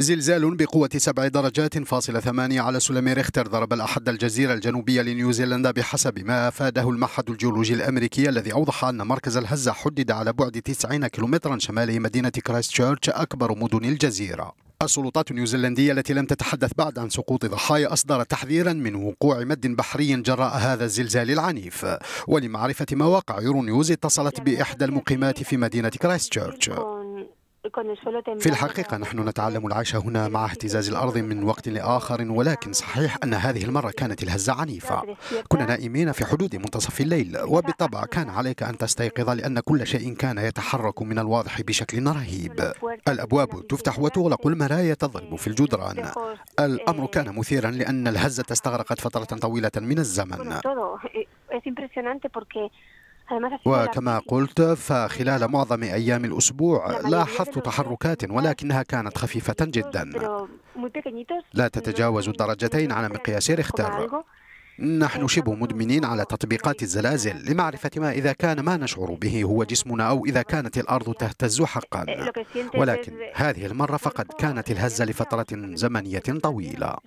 زلزال بقوة سبع درجات فاصل ثمانية على سلم ريختر ضرب الأحد الجزيرة الجنوبية لنيوزيلندا بحسب ما أفاده المعهد الجيولوجي الأمريكي الذي أوضح أن مركز الهزة حدد على بعد 90 كيلومترا شمال مدينة كرايستشيرش أكبر مدن الجزيرة السلطات النيوزيلندية التي لم تتحدث بعد عن سقوط ضحايا أصدرت تحذيرا من وقوع مد بحري جراء هذا الزلزال العنيف ولمعرفة مواقع يورو نيوز اتصلت بإحدى المقيمات في مدينة كرايستشيرش في الحقيقة نحن نتعلم العيش هنا مع اهتزاز الأرض من وقت لآخر ولكن صحيح أن هذه المرة كانت الهزة عنيفة كنا نائمين في حدود منتصف الليل وبالطبع كان عليك أن تستيقظ لأن كل شيء كان يتحرك من الواضح بشكل رهيب الأبواب تفتح وتغلق المرايا تضرب في الجدران الأمر إيه. كان مثيرا لأن الهزة استغرقت فترة طويلة من الزمن وكما قلت فخلال معظم أيام الأسبوع لاحظت تحركات ولكنها كانت خفيفة جدا لا تتجاوز الدرجتين على مقياس ريختر نحن شبه مدمنين على تطبيقات الزلازل لمعرفة ما إذا كان ما نشعر به هو جسمنا أو إذا كانت الأرض تهتز حقا إيه، ولكن هذه المرة فقد كانت الهزة لفترة زمنية طويلة